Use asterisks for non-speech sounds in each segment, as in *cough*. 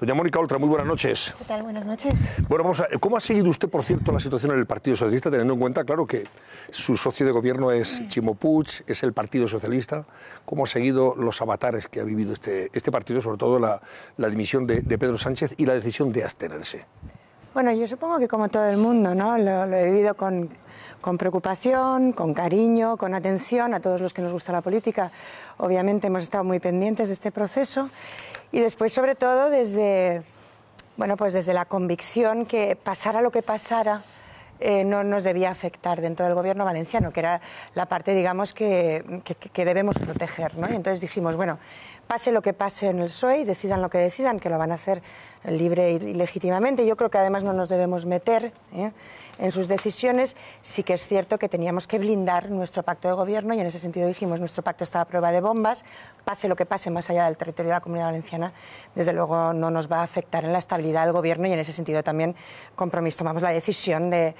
Doña Mónica Oltra, muy buenas noches. ¿Qué tal? Buenas noches. Bueno, vamos a, ¿cómo ha seguido usted, por cierto, la situación en el Partido Socialista, teniendo en cuenta, claro, que su socio de gobierno es Chimo Puig, es el Partido Socialista? ¿Cómo ha seguido los avatares que ha vivido este, este partido, sobre todo la, dimisión de, Pedro Sánchez y la decisión de abstenerse? Bueno, yo supongo que como todo el mundo, ¿no? lo he vivido con, con preocupación, con cariño, con atención a todos los que nos gusta la política. Obviamente hemos estado muy pendientes de este proceso y después, sobre todo, desde, bueno, pues desde la convicción que pasara lo que pasara, eh, no nos debía afectar dentro del gobierno valenciano, que era la parte, digamos, que, debemos proteger. ¿no? Y entonces dijimos, bueno, pase lo que pase en el PSOE, decidan lo que decidan, que lo van a hacer libre y legítimamente. Yo creo que además no nos debemos meter. ¿eh? en sus decisiones, sí que es cierto que teníamos que blindar nuestro pacto de gobierno y en ese sentido dijimos, nuestro pacto estaba a prueba de bombas, pase lo que pase más allá del territorio de la Comunidad Valenciana, desde luego no nos va a afectar en la estabilidad del gobierno y en ese sentido también compromiso, tomamos la decisión de,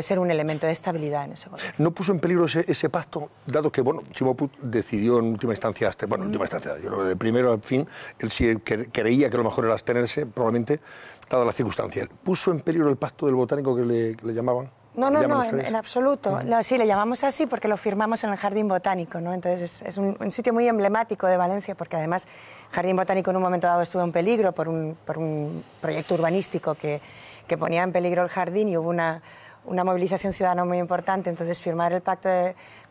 ser un elemento de estabilidad en ese gobierno. ¿No puso en peligro ese, pacto, dado que, bueno, Chimoput decidió en última instancia, bueno, en última instancia, yo lo de primero al fin, él sí creía que lo mejor era abstenerse, probablemente Dada la circunstancia, ¿Puso en peligro el pacto del botánico que le, llamaban? No, no, no, en, absoluto. sí, le llamamos así porque lo firmamos en el Jardín Botánico, ¿no? Entonces es, un, sitio muy emblemático de Valencia porque además el Jardín Botánico en un momento dado estuvo en peligro por un, por un proyecto urbanístico que, que, ponía en peligro el jardín y hubo una, una movilización ciudadana muy importante, entonces firmar el pacto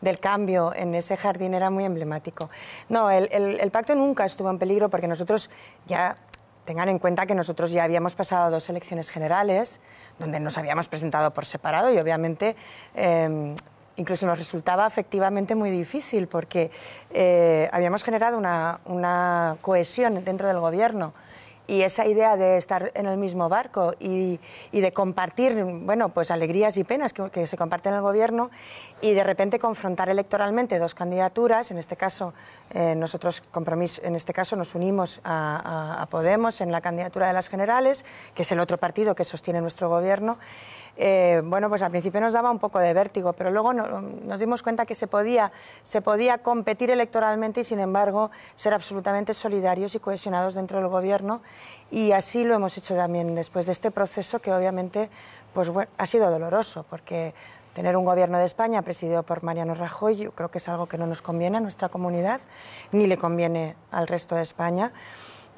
del cambio en ese jardín era muy emblemático. No, el pacto nunca estuvo en peligro porque nosotros ya Tengan en cuenta que nosotros ya habíamos pasado dos elecciones generales, donde nos habíamos presentado por separado y obviamente em, incluso nos resultaba efectivamente muy difícil porque eh, habíamos generado una cohesión dentro del gobierno y esa idea de estar en el mismo barco y, de compartir, bueno, pues alegrías y penas que, se comparten en el gobierno y de repente confrontar electoralmente dos candidaturas, en este caso eh, nosotros compromiso, en este caso nos unimos a Podemos en la candidatura de las generales, que es el otro partido que sostiene nuestro gobierno. Eh, bueno, pues al principio nos daba un poco de vértigo, pero luego nos dimos cuenta que se podía, se podía competir electoralmente y, sin embargo, ser absolutamente solidarios y cohesionados dentro del Gobierno. Y así lo hemos hecho también después de este proceso que, obviamente, pues, ha sido doloroso, porque tener un gobierno de España presidido por Mariano Rajoy, yo creo que es algo que no nos conviene a nuestra comunidad, ni le conviene al resto de España.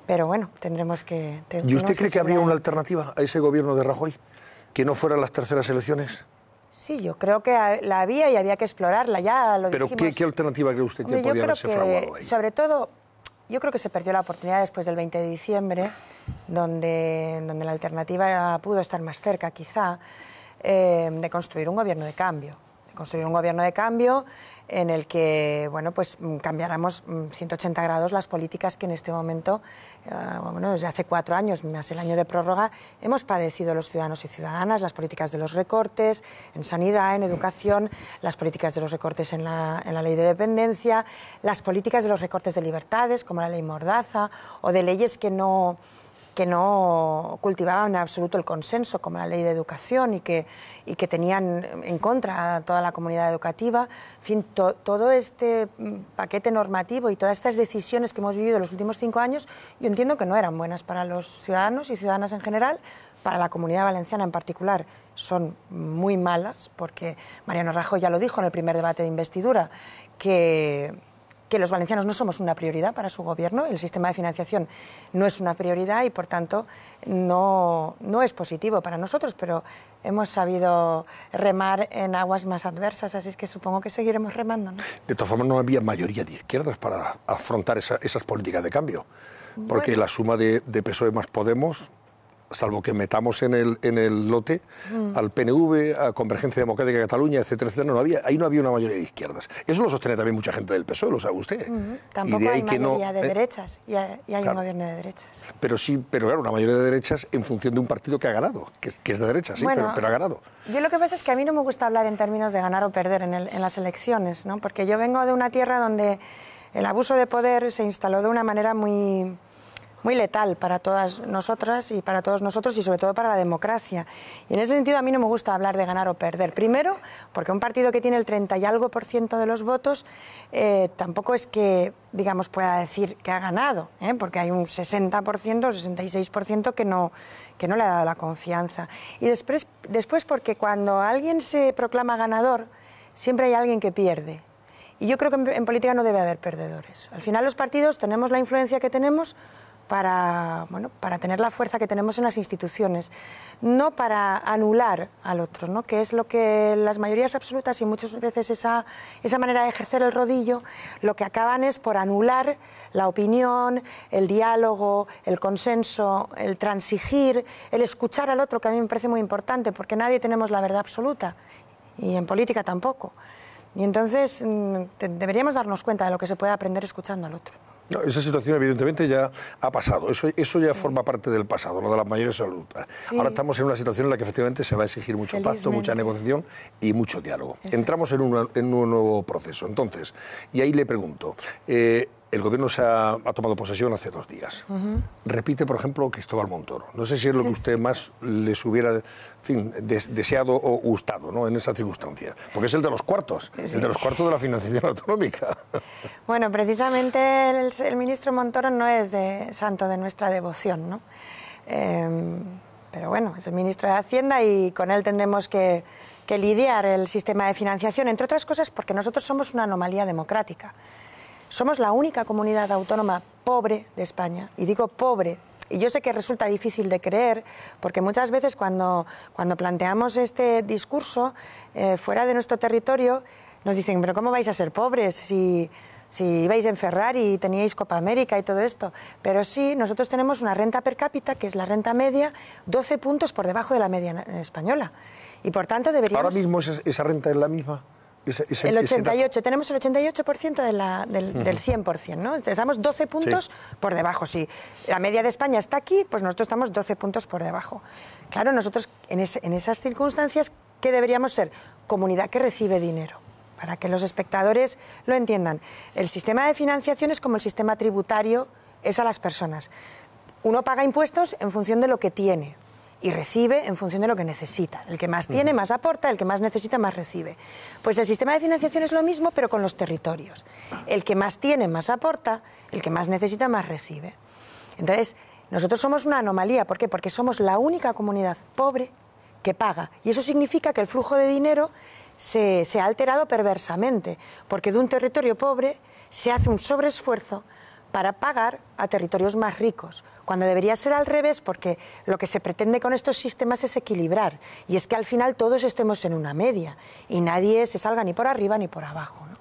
Pero bueno, tendremos que... ¿Y usted cree que habría una alternativa a ese gobierno de Rajoy? que no fueran las terceras elecciones? Sí, yo creo que la había y había que explorarla, ya lo ¿Pero ¿qué, alternativa cree usted que podía haberse Sobre todo, yo creo que se perdió la oportunidad después del 20 de diciembre, donde, donde la alternativa pudo estar más cerca, quizá, eh, de construir un gobierno de cambio construir un gobierno de cambio en el que bueno, pues mm, cambiáramos 180 mm, grados las políticas que en este momento, eh, bueno, desde hace cuatro años, más el año de prórroga, hemos padecido los ciudadanos y ciudadanas, las políticas de los recortes en sanidad, en educación, las políticas de los recortes en la, en la ley de dependencia, las políticas de los recortes de libertades, como la ley Mordaza, o de leyes que no que no cultivaban en absoluto el consenso, como la ley de educación, y que, y que tenían en contra a toda la comunidad educativa. En fin, todo este mm, paquete normativo y todas estas decisiones que hemos vivido en los últimos cinco años, yo entiendo que no eran buenas para los ciudadanos y ciudadanas en general, para la comunidad valenciana en particular son muy malas, porque Mariano Rajoy ya lo dijo en el primer debate de investidura, que que los valencianos no somos una prioridad para su gobierno, el sistema de financiación no es una prioridad y por tanto no, no es positivo para nosotros, pero hemos sabido remar en aguas más adversas, así es que supongo que seguiremos remando. De todas formas, no había mayoría de izquierdas para afrontar esas políticas de cambio, porque la suma de, de PSOE más Podemos salvo que metamos en el, en el lote mm. al PNV, a Convergencia Democrática de Cataluña, etcétera, etcétera, no había, ahí no había una mayoría de izquierdas. Eso lo sostiene también mucha gente del PSOE, lo sabe usted. Mm, tampoco hay mayoría de eh, derechas, y hay, un gobierno de derechas. Pero sí, pero claro, una mayoría de derechas en función de un partido que ha ganado, que, es de derechas, sí, pero, ha ganado. Yo lo que pasa es que a mí no me gusta hablar en términos de ganar o perder en, en las elecciones, ¿no? porque yo vengo de una tierra donde el abuso de poder se instaló de una manera muy muy letal para todas nosotras y para todos nosotros y sobre todo para la democracia. Y en ese sentido a mí no me gusta hablar de ganar o perder. Primero, porque un partido que tiene el 30 y algo por ciento de los votos eh, tampoco es que, digamos, pueda decir que ha ganado, ¿eh? porque hay un 60% o 66% que no, que no le ha dado la confianza. Y después, después porque cuando alguien se proclama ganador, siempre hay alguien que pierde. Y yo creo que en política no debe haber perdedores. Al final los partidos tenemos la influencia que tenemos para, bueno, para tener la fuerza que tenemos en las instituciones, no para anular al otro, ¿no? que es lo que las mayorías absolutas y muchas veces esa, esa manera de ejercer el rodillo, lo que acaban es por anular la opinión, el diálogo, el consenso, el transigir, el escuchar al otro, que a mí me parece muy importante, porque nadie tenemos la verdad absoluta, y en política tampoco. Y entonces mm, deberíamos darnos cuenta de lo que se puede aprender escuchando al otro esa situación evidentemente ya ha pasado, eso, eso ya forma parte del pasado, lo de las mayores saludas. Ahora estamos en una situación en la que efectivamente se va a exigir mucho pacto, mucha negociación y mucho diálogo. Entramos en, un nuevo proceso. Entonces, y ahí le pregunto, eh, el gobierno se ha, tomado posesión hace dos días. Repite, por ejemplo, Cristóbal Montoro. No sé si es lo que usted más les hubiera deseado o gustado ¿no? en esa circunstancia, porque es el de los cuartos, el de los cuartos de la financiación *laughs* autonómica. Bueno, precisamente el, ministro Montoro no es de santo de nuestra devoción, ¿no? Em, pero bueno, es el ministro de Hacienda y con él tendremos que, que lidiar el sistema de financiación, entre otras cosas porque nosotros somos una anomalía democrática. Somos la única comunidad autónoma pobre de España, y digo pobre y yo sé que resulta difícil de creer, porque muchas veces cuando, cuando planteamos este discurso eh, fuera de nuestro territorio, nos dicen, pero ¿cómo vais a ser pobres si, si ibais en Ferrari y teníais Copa América y todo esto? Pero sí, nosotros tenemos una renta per cápita, que es la renta media, 12 puntos por debajo de la media española. Y por tanto deberíamos... ¿Ahora mismo esa renta es la misma? el 88, tenemos el 88% del, del, 100%, ¿no? Estamos 12 puntos por debajo. Si la media de España está aquí, pues nosotros estamos 12 puntos por debajo. Claro, nosotros en, en esas circunstancias, ¿qué deberíamos ser? Comunidad que recibe dinero para que los espectadores lo entiendan. El sistema de financiación es como el sistema tributario es a las personas. Uno paga impuestos en función de lo que tiene y recibe en función de lo que necesita. El que más tiene, más aporta, el que más necesita, más recibe. Pues el sistema de financiación es lo mismo, pero con los territorios. El que más tiene, más aporta, el que más necesita, más recibe. Entonces, nosotros somos una anomalía. ¿Por qué? Porque somos la única comunidad pobre que paga. Y eso significa que el flujo de dinero se, ha alterado perversamente, porque de un territorio pobre se hace un sobreesfuerzo para pagar a territorios más ricos, cuando debería ser al revés, porque lo que se pretende con estos sistemas es equilibrar, y es que al final todos estemos en una media, y nadie se salga ni por arriba ni por abajo. ¿no?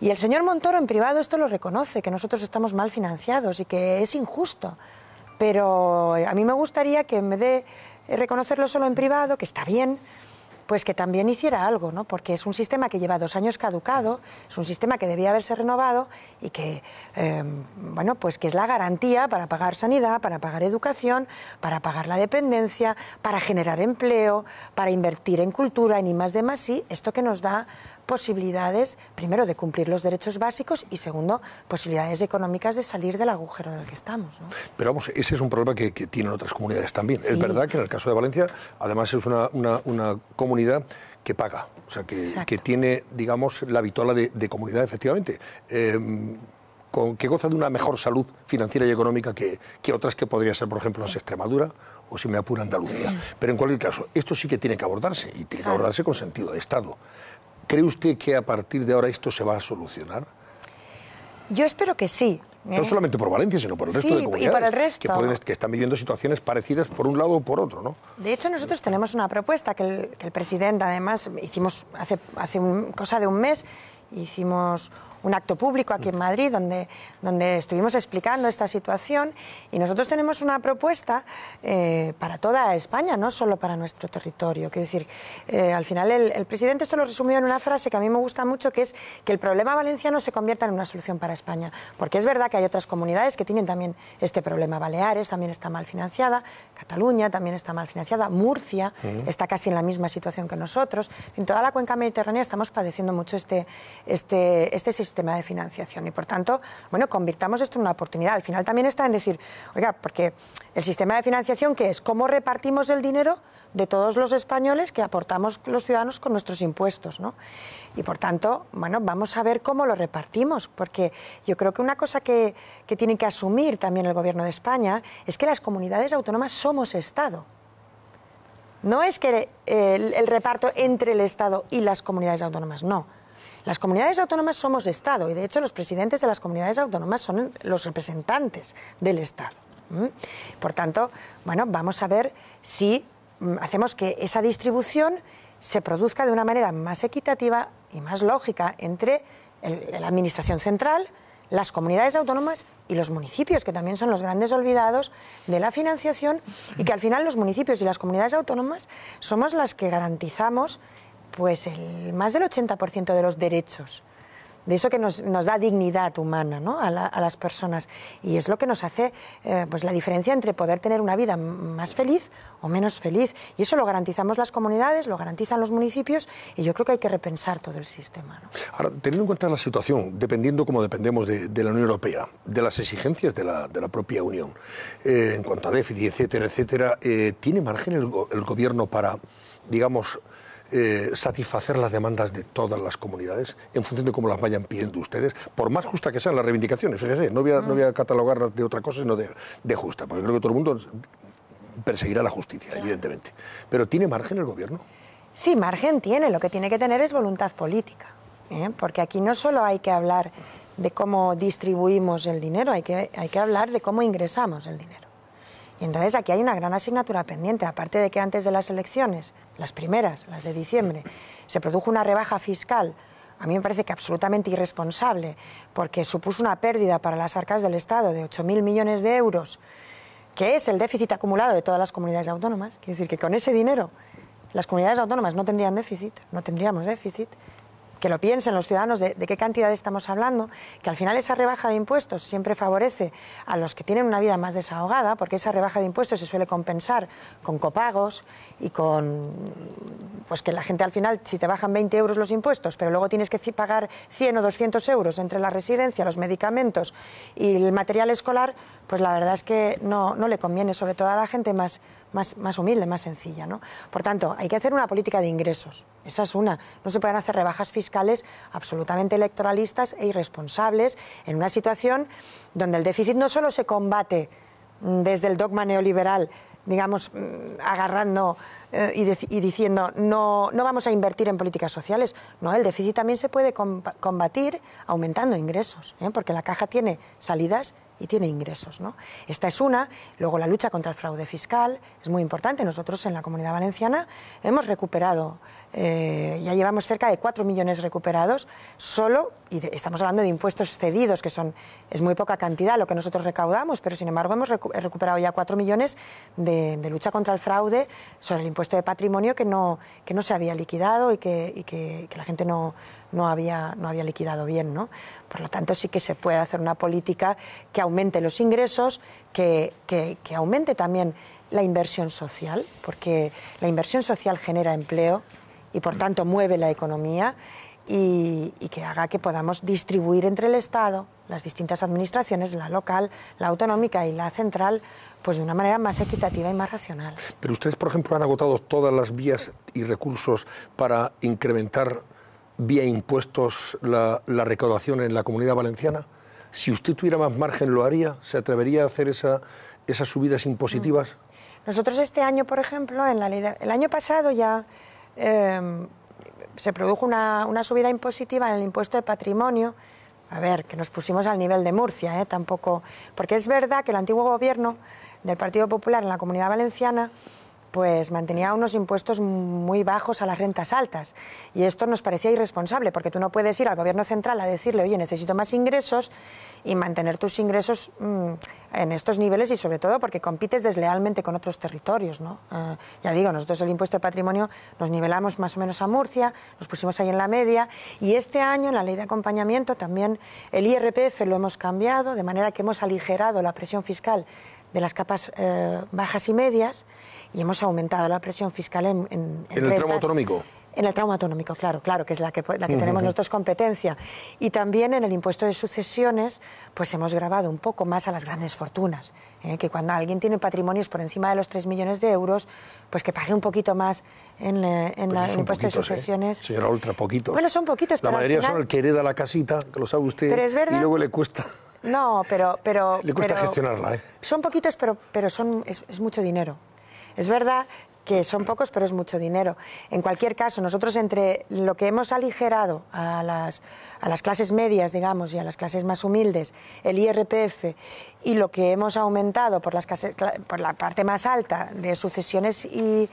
Y el señor Montoro en privado esto lo reconoce, que nosotros estamos mal financiados y que es injusto, pero a mí me gustaría que en vez de reconocerlo solo en privado, que está bien, pues que también hiciera algo, ¿no? porque es un sistema que lleva dos años caducado, es un sistema que debía haberse renovado y que, em, bueno, pues que es la garantía para pagar sanidad, para pagar educación, para pagar la dependencia, para generar empleo, para invertir en cultura, en I más de esto que nos da posibilidades, primero, de cumplir los derechos básicos y segundo, posibilidades económicas de salir del agujero en el que estamos. Pero vamos, ese es un problema que, tienen otras comunidades también. Es verdad que en el caso de Valencia, además es una, comunidad que paga, o sea, que, tiene, digamos, la habitual de, comunidad, efectivamente. Em, que goza de una mejor salud financiera y económica que, que otras que podría ser, por ejemplo, en Extremadura o si me apura Andalucía. Pero en cualquier caso, esto sí que tiene que abordarse y tiene que abordarse con sentido de Estado. ¿Cree usted que a partir de ahora esto se va a solucionar? Yo espero que sí. ¿eh? No solamente por Valencia, sino por el resto de comunidades el resto. Que, están viviendo situaciones parecidas por un lado o por otro. ¿no? De hecho, nosotros tenemos una propuesta que el, que el presidente, además, hicimos hace, hace un, cosa de un mes, hicimos un acto público aquí en Madrid donde, donde estuvimos explicando esta situación y nosotros tenemos una propuesta eh, para toda España, no solo para nuestro territorio. Quiero decir, eh, al final el, presidente esto lo resumió en una frase que a mí me gusta mucho, que es que el problema valenciano se convierta en una solución para España. Porque es verdad que hay otras comunidades que tienen también este problema. Baleares también está mal financiada, Cataluña también está mal financiada, Murcia está casi en la misma situación que nosotros. En toda la cuenca mediterránea estamos padeciendo mucho este, este, este sistema sistema de financiación. Y por tanto, bueno, convirtamos esto en una oportunidad. Al final también está en decir, oiga, porque el sistema de financiación, ¿qué es? ¿Cómo repartimos el dinero de todos los españoles que aportamos los ciudadanos con nuestros impuestos? ¿no? Y por tanto, bueno, vamos a ver cómo lo repartimos, porque yo creo que una cosa que, que tiene que asumir también el Gobierno de España es que las comunidades autónomas somos Estado. No es que eh, el, reparto entre el Estado y las comunidades autónomas, no. Las comunidades autónomas somos Estado y de hecho los presidentes de las comunidades autónomas son los representantes del Estado. Por tanto, bueno, vamos a ver si mm, hacemos que esa distribución se produzca de una manera más equitativa y más lógica entre la Administración Central, las comunidades autónomas y los municipios, que también son los grandes olvidados de la financiación y que al final los municipios y las comunidades autónomas somos las que garantizamos pues el, más del 80% de los derechos, de eso que nos, da dignidad humana ¿no? a, las personas. Y es lo que nos hace eh, pues la diferencia entre poder tener una vida más feliz o menos feliz. Y eso lo garantizamos las comunidades, lo garantizan los municipios y yo creo que hay que repensar todo el sistema. Ahora, teniendo en cuenta la situación, dependiendo como dependemos de, la Unión Europea, de las exigencias de la, propia Unión, eh, en cuanto a déficit, etcétera, etcétera, eh, ¿tiene margen el gobierno para, digamos, eh, satisfacer las demandas de todas las comunidades en función de cómo las vayan pidiendo ustedes, por más justa que sean las reivindicaciones. Fíjese, no voy a, no voy a mm. catalogarlas de otra cosa sino de, justa, porque creo que todo el mundo perseguirá la justicia, evidentemente. Pero ¿tiene margen el gobierno? Sí, margen tiene. Lo que tiene que tener es voluntad política. ¿eh? Porque aquí no solo hay que hablar de cómo distribuimos el dinero, hay que, hay que hablar de cómo ingresamos el dinero. Y entonces aquí hay una gran asignatura pendiente, aparte de que antes de las elecciones, las primeras, las de diciembre, se produjo una rebaja fiscal. A mí me parece que absolutamente irresponsable, porque supuso una pérdida para las arcas del Estado de 8.000 millones de euros, que es el déficit acumulado de todas las comunidades autónomas. Quiere decir que con ese dinero las comunidades autónomas no tendrían déficit, no tendríamos déficit que lo piensen los ciudadanos de, qué cantidad estamos hablando, que al final esa rebaja de impuestos siempre favorece a los que tienen una vida más desahogada, porque esa rebaja de impuestos se suele compensar con copagos y con pues que la gente al final, si te bajan 20 euros los impuestos, pero luego tienes que pagar 100 o 200 euros entre la residencia, los medicamentos y el material escolar, pues la verdad es que no, no le conviene, sobre todo a la gente más más, más humilde, más sencilla. ¿no? Por tanto, hay que hacer una política de ingresos. Esa es una. No se pueden hacer rebajas fiscales absolutamente electoralistas e irresponsables en una situación donde el déficit no solo se combate desde el dogma neoliberal, digamos, mm, agarrando eh, y, diciendo no, no vamos a invertir en políticas sociales. No, el déficit también se puede combatir aumentando ingresos, ¿eh? porque la caja tiene salidas y tiene ingresos. ¿no? Esta es una. Luego la lucha contra el fraude fiscal es muy importante. Nosotros en la Comunidad Valenciana hemos recuperado eh, ya llevamos cerca de 4 millones recuperados solo, y estamos hablando de impuestos cedidos, que son, es muy poca cantidad lo que nosotros recaudamos, pero sin embargo hemos recuperado ya 4 millones de, lucha contra el fraude sobre el impuesto de patrimonio que no, se había liquidado y que, la gente no, no había, liquidado bien. Por lo tanto, sí que se puede hacer una política que aumente los ingresos, que aumente también la inversión social, porque la inversión social genera empleo, y por tanto mueve la economía y, que haga que podamos distribuir entre el Estado, las distintas administraciones, la local, la autonómica y la central, pues de una manera más equitativa y más racional. Pero ustedes, por ejemplo, han agotado todas las vías y recursos para incrementar vía impuestos la, recaudación en la comunidad valenciana. Si usted tuviera más margen, ¿lo haría? ¿Se atrevería a hacer esas subidas impositivas? Mm. Nosotros este año, por ejemplo, en la el año pasado ya Em, se produjo una, subida impositiva en el impuesto de patrimonio. A ver, que nos pusimos al nivel de Murcia, ¿eh? tampoco. Porque es verdad que el antiguo gobierno del Partido Popular en la Comunidad Valenciana pues mantenía unos impuestos muy bajos a las rentas altas. Y esto nos parecía irresponsable, porque tú no puedes ir al gobierno central a decirle, oye, necesito más ingresos y mantener tus ingresos mm, en estos niveles y sobre todo porque compites deslealmente con otros territorios. ¿no? Ah, ya digo, nosotros el impuesto de patrimonio nos nivelamos más o menos a Murcia, nos pusimos ahí en la media y este año en la ley de acompañamiento también el IRPF lo hemos cambiado, de manera que hemos aligerado la presión fiscal de las capas eh, bajas y medias y hemos aumentado la presión fiscal en... ¿En, en, en el tramo autonómico? En el trauma autonómico, claro, claro, que es la que, la que tenemos nosotros competencia. Y también en el impuesto de sucesiones, pues hemos grabado un poco más a las grandes fortunas. ¿eh? Que cuando alguien tiene patrimonios por encima de los 3 millones de euros, pues que pague un poquito más en, el impuesto de ¿eh? sucesiones. Sí, Señora Ultra, poquitos. Bueno, son poquitos, La mayoría son el que hereda la casita, que lo sabe usted, pero es verdad, y luego le cuesta... No, pero... pero *laughs* Le cuesta gestionarla, ¿eh? Son poquitos, pero, pero son, es mucho dinero. Es verdad que son pocos, pero es mucho dinero. En cualquier caso, nosotros entre lo que hemos aligerado a las, a las clases medias, digamos, y a las clases más humildes, el IRPF, y lo que hemos aumentado por, las, por la parte más alta de sucesiones y,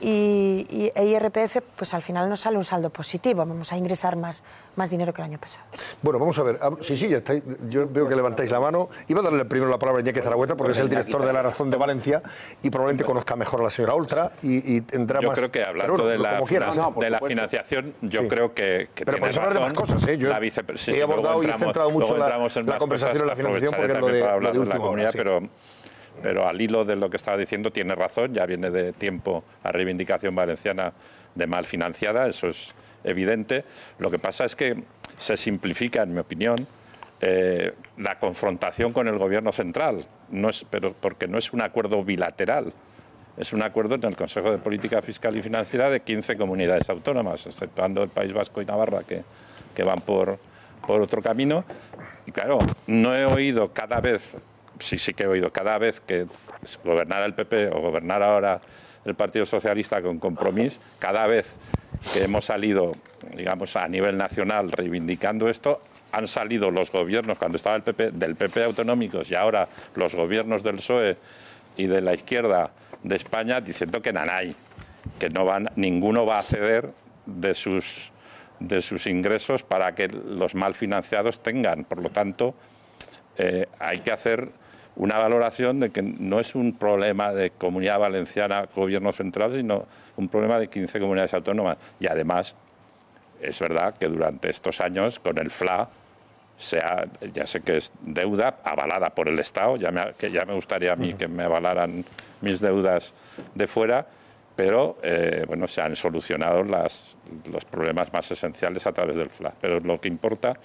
y, y, e IRPF, pues al final nos sale un saldo positivo. Vamos a ingresar más, más dinero que el año pasado. Bueno, vamos a ver. Ah, sí, sí, ya estáis, yo veo que levantáis la mano. Iba a darle primero la palabra a Iñaki Zaragüeta porque es el director de La Razón de Valencia y probablemente conozca mejor a la señora Ultra y, y tendrá yo más... Yo creo que hablar de, la, de la financiación, yo creo que, que Pero podemos hablar de más cosas, ¿eh? Yo sí, he abordado y he centrado mucho la, la conversación en la financiación porque es lo de, de la comunidad, pero pero al hilo de lo que estaba diciendo tiene razón, ya viene de tiempo la reivindicación valenciana de mal financiada, eso es evidente. Lo que pasa es que se simplifica, en mi opinión, eh, la confrontación con el gobierno central, no es, pero porque no es un acuerdo bilateral. Es un acuerdo en el Consejo de Política Fiscal y Financiera de 15 comunidades autónomas, exceptuando el País Vasco y Navarra, que, que van por, por otro camino. Y claro, no he oído cada vez sí, sí que he oído cada vez que gobernara el PP o gobernara ahora el Partido Socialista con compromiso, cada vez que hemos salido, digamos, a nivel nacional reivindicando esto, han salido los gobiernos, cuando estaba el PP, del PP autonómicos y ahora los gobiernos del PSOE y de la izquierda de España diciendo que nanay, que no van, ninguno va a ceder de sus, de sus ingresos para que los mal financiados tengan. Por lo tanto, eh, hay que hacer una valoración de que no es un problema de comunidad valenciana, gobierno central, sino un problema de 15 comunidades autónomas. Y además, es verdad que durante estos años, con el FLA, se ya sé que es deuda avalada por el Estado, ya me, que ya me gustaría a mí que me avalaran mis deudas de fuera, pero eh, bueno, se han solucionado las, los problemas más esenciales a través del FLA. Pero lo que importa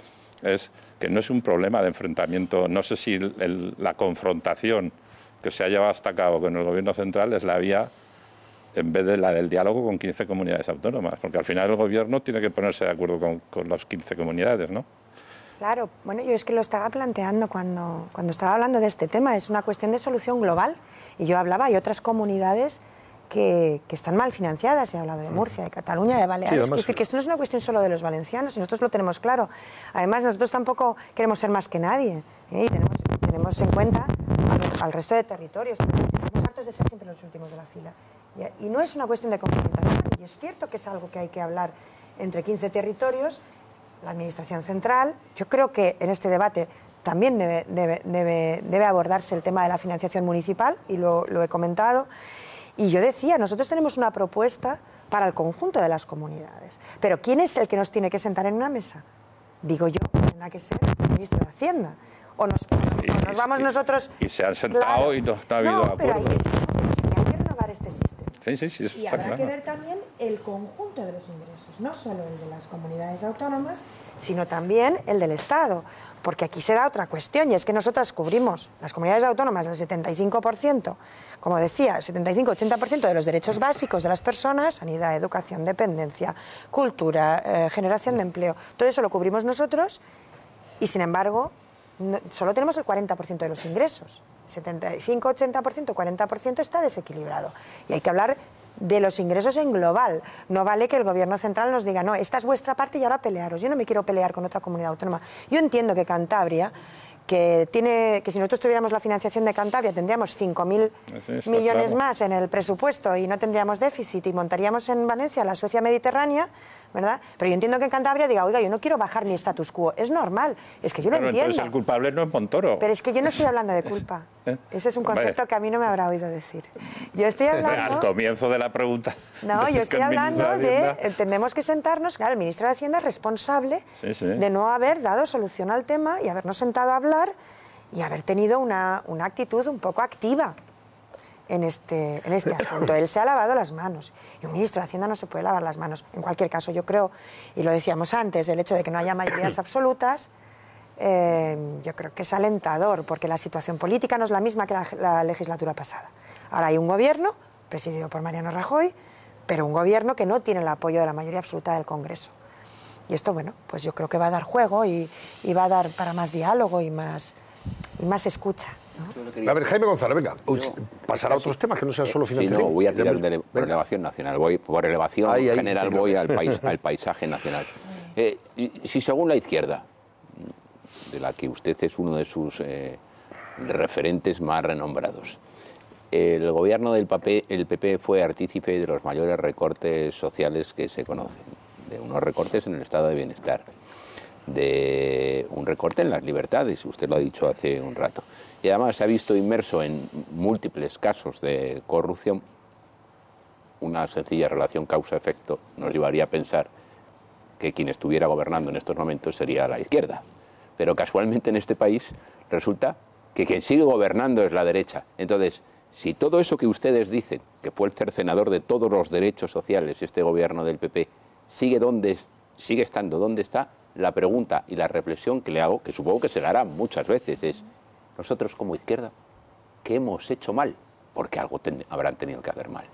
es que no es un problema de enfrentamiento, no sé si la confrontación que se ha llevado hasta cabo con el gobierno central es la vía en vez de la del diálogo con 15 comunidades autónomas, porque al final el gobierno tiene que ponerse de acuerdo con, las 15 comunidades, ¿no? Claro, bueno, yo es que lo estaba planteando cuando, cuando estaba hablando de este tema, es una cuestión de solución global, y yo hablaba, hay otras comunidades que, están mal financiadas. Se ha hablado de Murcia, de Cataluña, de Baleares. es que, que esto no es una cuestión solo de los valencianos, y nosotros lo tenemos claro. Además, nosotros tampoco queremos ser más que nadie. ¿eh? Y tenemos, en cuenta al, resto de territorios. Estamos hartos de ser siempre los últimos de la fila. Y, no es una cuestión de confrontación. Y es cierto que es algo que hay que hablar entre 15 territorios, la Administración Central. Yo creo que en este debate también debe, debe, abordarse el tema de la financiación municipal, y lo he comentado. Y yo decía, nosotros tenemos una propuesta para el conjunto de las comunidades. Pero ¿quién es el que nos tiene que sentar en una mesa? Digo yo, tendrá que ser el ministro de Hacienda. O nos, vamos nosotros... Y se han sentado y no, ha habido acuerdo. Sí, sí, sí, y habrá que ver también el conjunto de los ingresos, no solo el de las comunidades autónomas, sino también el del Estado, porque aquí se da otra cuestión y es que nosotras cubrimos las comunidades autónomas el 75%, como decía, el 75-80% de los derechos básicos de las personas, sanidad, educación, dependencia, cultura, eh, generación de empleo, todo eso lo cubrimos nosotros y sin embargo solo tenemos el 40% de los ingresos. 75, 80%, 40% está desequilibrado. Y hay que hablar de los ingresos en global. No vale que el Gobierno central nos diga, no, esta es vuestra parte y ahora pelearos. Yo no me quiero pelear con otra comunidad autónoma. Yo entiendo que Cantabria que tiene que si nosotros tuviéramos la financiación de Cantabria tendríamos 5.000 millones más en el presupuesto y no tendríamos déficit y montaríamos en Valencia la Suecia mediterránea pero yo entiendo que en Cantabria diga, oiga, yo no quiero bajar mi status quo. Es normal, es que yo lo entiendo. el culpable no es Montoro. Pero es que yo no estoy hablando de culpa. *laughs* ¿Eh? Ese es un concepto que a mí no me habrá oído decir. Yo estoy *laughs* hablando... Al comienzo de la pregunta. *laughs* No, yo estoy hablando de, entendemos Tenemos que sentarnos... Claro, el ministro de Hacienda es responsable de no haber dado solución al tema y habernos sentado a hablar y haber tenido una, una actitud un poco activa en este, en este asunto. Él se ha lavado las manos y un ministro de Hacienda no se puede lavar las manos. En cualquier caso, yo creo, y lo decíamos antes, el hecho de que no haya mayorías absolutas, eh, yo creo que es alentador, porque la situación política no es la misma que la, legislatura pasada. Ahora hay un gobierno, presidido por Mariano Rajoy, pero un gobierno que no tiene el apoyo de la mayoría absoluta del Congreso. Y esto, bueno, pues yo creo que va a dar juego y, y va a dar para más diálogo y más, y más escucha. A ver, Jaime González, venga, pasará a otros temas que no sean eh, solo financieros. Sí, no, voy a tirar de por elevación nacional, voy por elevación general, voy al, al paisaje nacional. *laughs* Eh, si según la izquierda, de la que usted es uno de sus eh, referentes más renombrados, el gobierno del PP, el PP fue artícipe de los mayores recortes sociales que se conocen, de unos recortes en el estado de bienestar, de un recorte en las libertades, usted lo ha dicho hace un rato y además se ha visto inmerso en múltiples casos de corrupción, una sencilla relación causa-efecto nos llevaría a pensar que quien estuviera gobernando en estos momentos sería la izquierda. Pero casualmente en este país resulta que quien sigue gobernando es la derecha. Entonces, si todo eso que ustedes dicen, que fue el cercenador de todos los derechos sociales, este gobierno del PP, sigue, donde, sigue estando donde está, la pregunta y la reflexión que le hago, que supongo que se la hará muchas veces, es nosotros como izquierda, ¿qué hemos hecho mal, porque algo habrán tenido que hacer mal.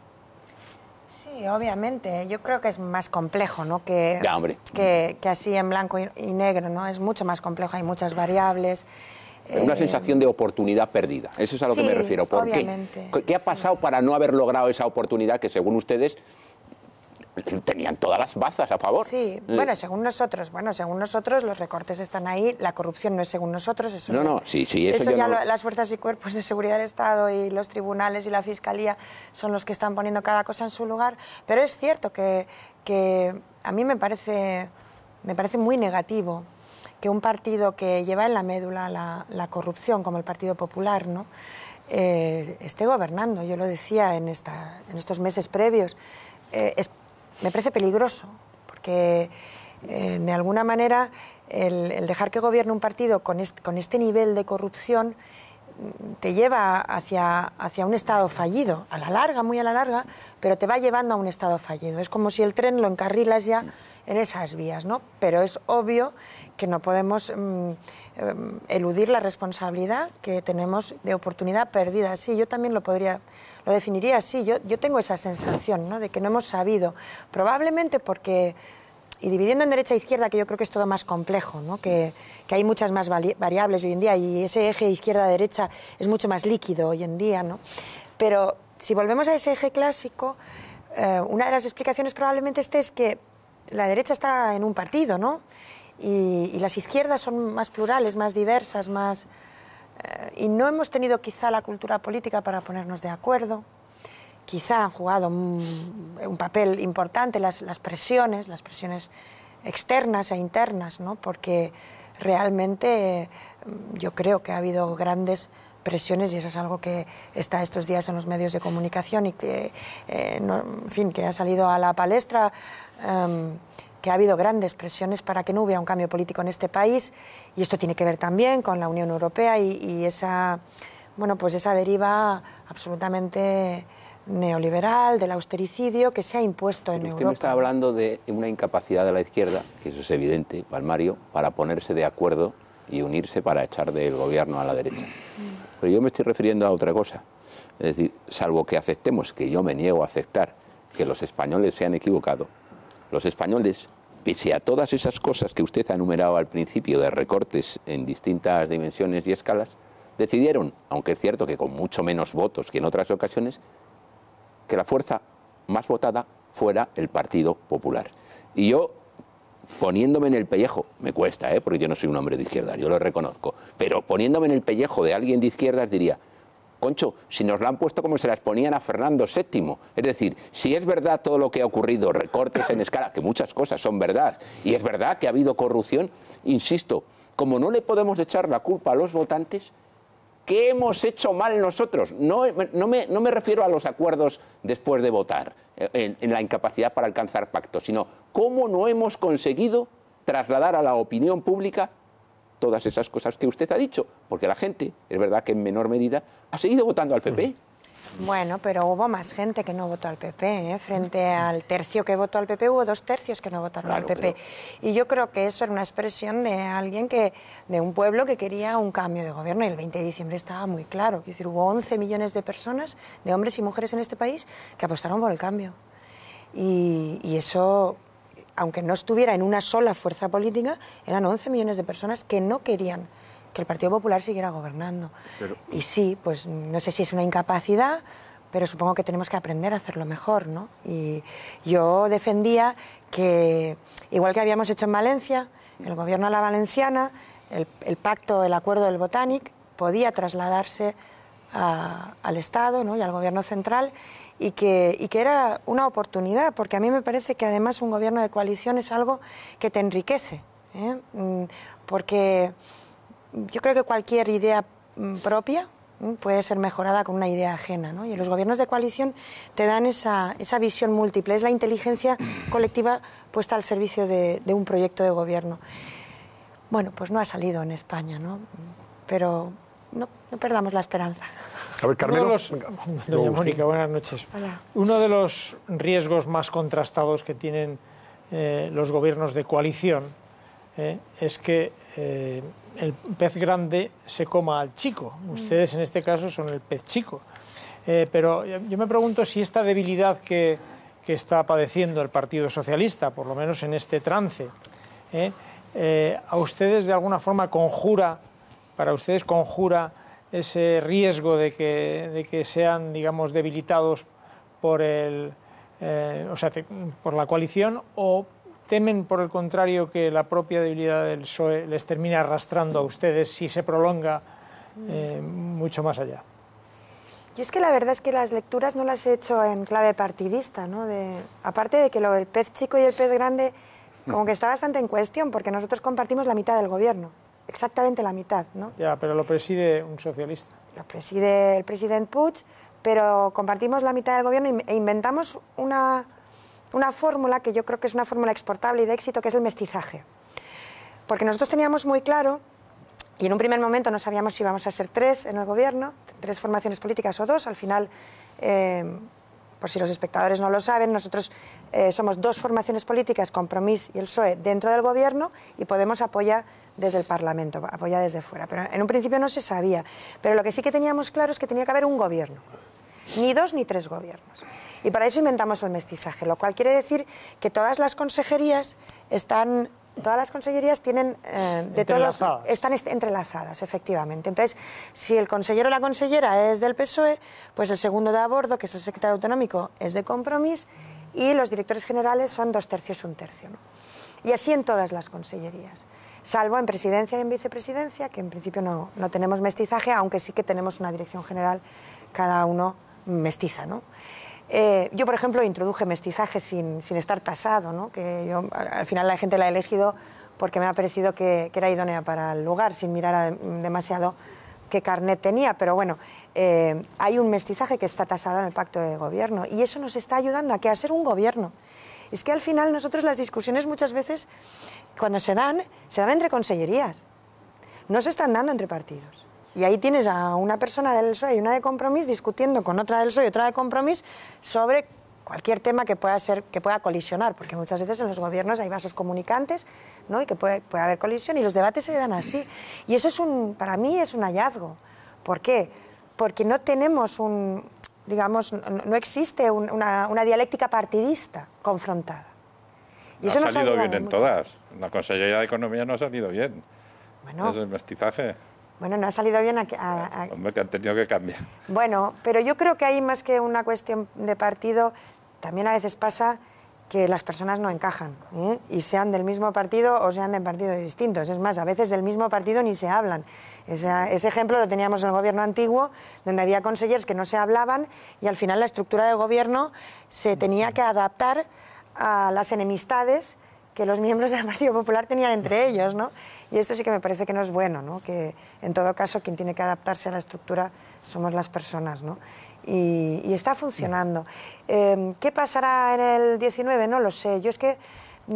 Sí, obviamente. Yo creo que es más complejo, ¿no? Que, que, así en blanco y negro, ¿no? Es mucho más complejo, hay muchas variables. una eh, sensación de oportunidad perdida. Eso es a lo que me refiero. porque obviamente, qué? ha pasado para no haber logrado esa oportunidad que, según ustedes, tenían todas las bazas a favor. Sí, mm. bueno, según nosotros, bueno, según nosotros los recortes están ahí, la corrupción no es según nosotros, eso No, no, sí, sí, eso, ya las fuerzas y cuerpos de seguridad del Estado y los tribunales y la fiscalía son los que están poniendo cada cosa en su lugar, pero es cierto que, que a mí me parece me parece muy negativo que un partido que lleva en la médula la, corrupción, como el Partido Popular, ¿no? Eh, esté gobernando. Yo lo decía en, esta, en estos meses previos. Eh, me parece peligroso, porque eh, de alguna manera el, dejar que gobierne un partido con este, nivel de corrupción mm, te lleva hacia, hacia un estado fallido, a la larga, muy a la larga, pero te va llevando a un estado fallido. Es como si el tren lo encarrilas ya en esas vías, ¿no? Pero es obvio que no podemos mm, em, eludir la responsabilidad que tenemos de oportunidad perdida. Sí, yo también lo podría lo definiría así. Yo, tengo esa sensación ¿no? de que no hemos sabido, probablemente porque, y dividiendo en derecha e izquierda, que yo creo que es todo más complejo, que, hay muchas más variables hoy en día y ese eje izquierda-derecha es mucho más líquido hoy en día. ¿no? Pero si volvemos a ese eje clásico, eh, una de las explicaciones probablemente este es que la derecha está en un partido, ¿no? y, las izquierdas son más plurales, más diversas, más... Eh, y no hemos tenido quizá la cultura política para ponernos de acuerdo. Quizá han jugado un, papel importante las, presiones, las presiones externas e internas, ¿no? porque realmente mm, yo creo que ha habido grandes presiones y eso es algo que está estos días en los medios de comunicación y que, eh, fin, que ha salido a la palestra. Em, que ha habido grandes presiones para que no hubiera un cambio político en este país y esto tiene que ver también con la Unión Europea y, esa, bueno, pues esa deriva absolutamente neoliberal, del austericidio que se ha impuesto en Europa. Usted está hablando de una incapacidad de la izquierda, que eso es evidente, Palmario, para ponerse de acuerdo y unirse para echar del gobierno a la derecha. Pero yo me estoy refiriendo a otra cosa. Es decir, salvo que aceptemos, que yo me niego a aceptar, que los españoles se han equivocado, los españoles pese a todas esas cosas que usted ha enumerado al principio de recortes en distintas dimensiones y escalas, decidieron, aunque es cierto que con mucho menos votos que en otras ocasiones, que la fuerza más votada fuera el Partido Popular. Y yo, poniéndome en el pellejo, me cuesta, ¿eh? porque yo no soy un hombre de izquierda, yo lo reconozco, pero poniéndome en el pellejo de alguien de izquierdas diría, Concho, si nos la han puesto como se las ponían a Fernando VII. Es decir, si es verdad todo lo que ha ocurrido, recortes en escala, que muchas cosas son verdad, y es verdad que ha habido corrupción, insisto, como no le podemos echar la culpa a los votantes, ¿qué hemos hecho mal nosotros? No, me, refiero a los acuerdos después de votar, eh, en, en la incapacidad para alcanzar pactos, sino cómo no hemos conseguido trasladar a la opinión pública todas esas cosas que usted ha dicho, porque la gente, es verdad que en menor medida, ha seguido votando al PP. Bueno, pero hubo más gente que no votó al PP. ¿eh? Frente al tercio que votó al PP, hubo dos tercios que no votaron al PP. Y yo creo que eso era una expresión de alguien que, de un pueblo que quería un cambio de gobierno. Y el 20 de diciembre estaba muy claro. decir, hubo 11 millones de personas, de hombres y mujeres en este país, que apostaron por el cambio. y eso aunque no estuviera en una sola fuerza política, eran 11 millones de personas que no querían que el Partido Popular siguiera gobernando. Y sí, pues no sé si es una incapacidad, pero supongo que tenemos que aprender a hacerlo mejor, ¿no? Y yo defendía que, igual que habíamos hecho en Valencia, el gobierno a la valenciana, el, pacto, el acuerdo del Botanic, podía trasladarse al Estado ¿no? y al gobierno central y que, y que era una oportunidad, porque a mí me parece que además un gobierno de coalición es algo que te enriquece, ¿eh? mm, porque yo creo que cualquier idea mm, propia mm, puede ser mejorada con una idea ajena. Y los gobiernos de coalición te dan esa, esa visión múltiple, es la inteligencia *clears throat* colectiva puesta al servicio de, un proyecto de gobierno. Bueno, pues no ha salido en España, ¿no? pero no perdamos la esperanza. A ver, Carmelo. doña Mónica, buenas noches. Uno de los riesgos más contrastados que tienen eh, los gobiernos de coalición eh, es que eh, el pez grande se coma al chico. Mm. Ustedes en este caso son el pez chico. pero yo me pregunto si esta debilidad que, que, está padeciendo el Partido Socialista, por lo menos en este trance, a ustedes de alguna forma conjura, para ustedes conjura ese riesgo de que, sean, digamos, debilitados por, el, eh, o sea, por la coalición o temen, por el contrario, que la propia debilidad del PSOE les termine arrastrando a ustedes si se prolonga eh, mucho más allá? Yo es que la verdad es que las lecturas no las he hecho en clave partidista, ¿no? De, aparte de que lo del pez chico y el pez grande como que está bastante en cuestión, porque nosotros compartimos la mitad del gobierno exactamente la mitad, ¿no? Ya, pero lo preside un socialista. Lo preside el presidente putsch pero compartimos la mitad del gobierno e inventamos una, una fórmula que yo creo que es una fórmula exportable y de éxito, que es el mestizaje. Porque nosotros teníamos muy claro, y en un primer momento no sabíamos si íbamos a ser tres en el gobierno, tres formaciones políticas o dos, al final... Eh, por si los espectadores no lo saben, nosotros eh, somos dos formaciones políticas, Compromís y el PSOE, dentro del Gobierno y Podemos apoyar desde el Parlamento, apoyada desde fuera. Pero en un principio no se sabía. Pero lo que sí que teníamos claro es que tenía que haber un gobierno. Ni dos ni tres gobiernos. Y para eso inventamos el mestizaje, lo cual quiere decir que todas las consejerías están todas las consejerías tienen eh, están entrelazadas efectivamente entonces si el consejero o la consellera es del PSOE pues el segundo de a bordo que es el secretario autonómico es de compromiso... y los directores generales son dos tercios un tercio y así en todas las consejerías salvo en presidencia y en vicepresidencia, que en principio no, tenemos mestizaje, aunque sí que tenemos una dirección general, cada uno mestiza, ¿no? Eh, yo, por ejemplo, introduje mestizaje sin, sin estar tasado, ¿no? que yo, al final la gente la ha elegido porque me ha parecido que, era idónea para el lugar, sin mirar demasiado qué carnet tenía. Pero bueno, eh, hay un mestizaje que está tasado en el pacto de gobierno y eso nos está ayudando a que a ser un gobierno. Es que al final nosotros las discusiones muchas veces cuando se dan, se dan entre consellerías. No se están dando entre partidos. Y ahí tienes a una persona del PSOE y una de Compromís discutiendo con otra del PSOE y otra de Compromís sobre cualquier tema que pueda ser que pueda colisionar, porque muchas veces en los gobiernos hay vasos comunicantes, ¿no? Y que puede, haber colisión y los debates se dan así. Y eso es un para mí es un hallazgo. ¿Por qué? Porque no tenemos un digamos no, existe una dialéctica partidista confrontada. No ha salido bien en todas. La Consejería de Economía no ha salido bien. Bueno. Es el mestizaje. Bueno, no ha salido bien a, que han tenido que cambiar. Bueno, pero yo creo que hay más que una cuestión de partido, también a veces pasa que las personas no encajan, ¿eh? y sean del mismo partido o sean de partidos distintos. Es más, a veces del mismo partido ni se hablan. Ese, ese, ejemplo lo teníamos en el gobierno antiguo, donde había consejeros que no se hablaban y al final la estructura de gobierno se tenía que adaptar a las enemistades que los miembros del Partido Popular tenían entre ellos, ¿no? Y esto sí que me parece que no es bueno, ¿no? Que en todo caso quien tiene que adaptarse a la estructura somos las personas, ¿no? Y, está funcionando. Em, ¿Qué pasará en el 19? No lo sé. Yo es que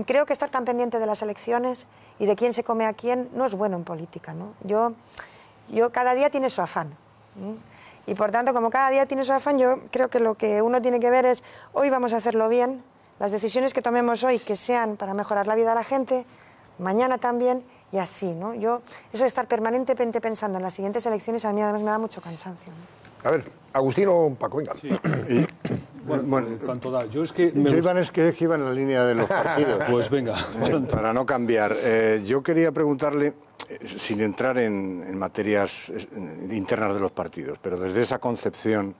creo que estar tan pendiente de las elecciones y de quién se come a quién no es bueno en política, Yo, yo cada día tiene su afán. Y por tanto, como cada día tiene su afán, yo creo que lo que uno tiene que ver es, hoy vamos a hacerlo bien, las decisiones que tomemos hoy que sean para mejorar la vida de la gente, mañana también y así, ¿no? Yo, eso de estar permanentemente pensando en las siguientes elecciones a mí además me da mucho cansancio. A ver, Agustín o Paco, venga. Bueno, ...en cuanto da. Yo es que... yo es que iba en la línea de los partidos. *laughs* pues venga. Eh, para no cambiar, eh, yo quería preguntarle, eh, sin entrar en, en materias internas de los partidos, pero desde esa concepción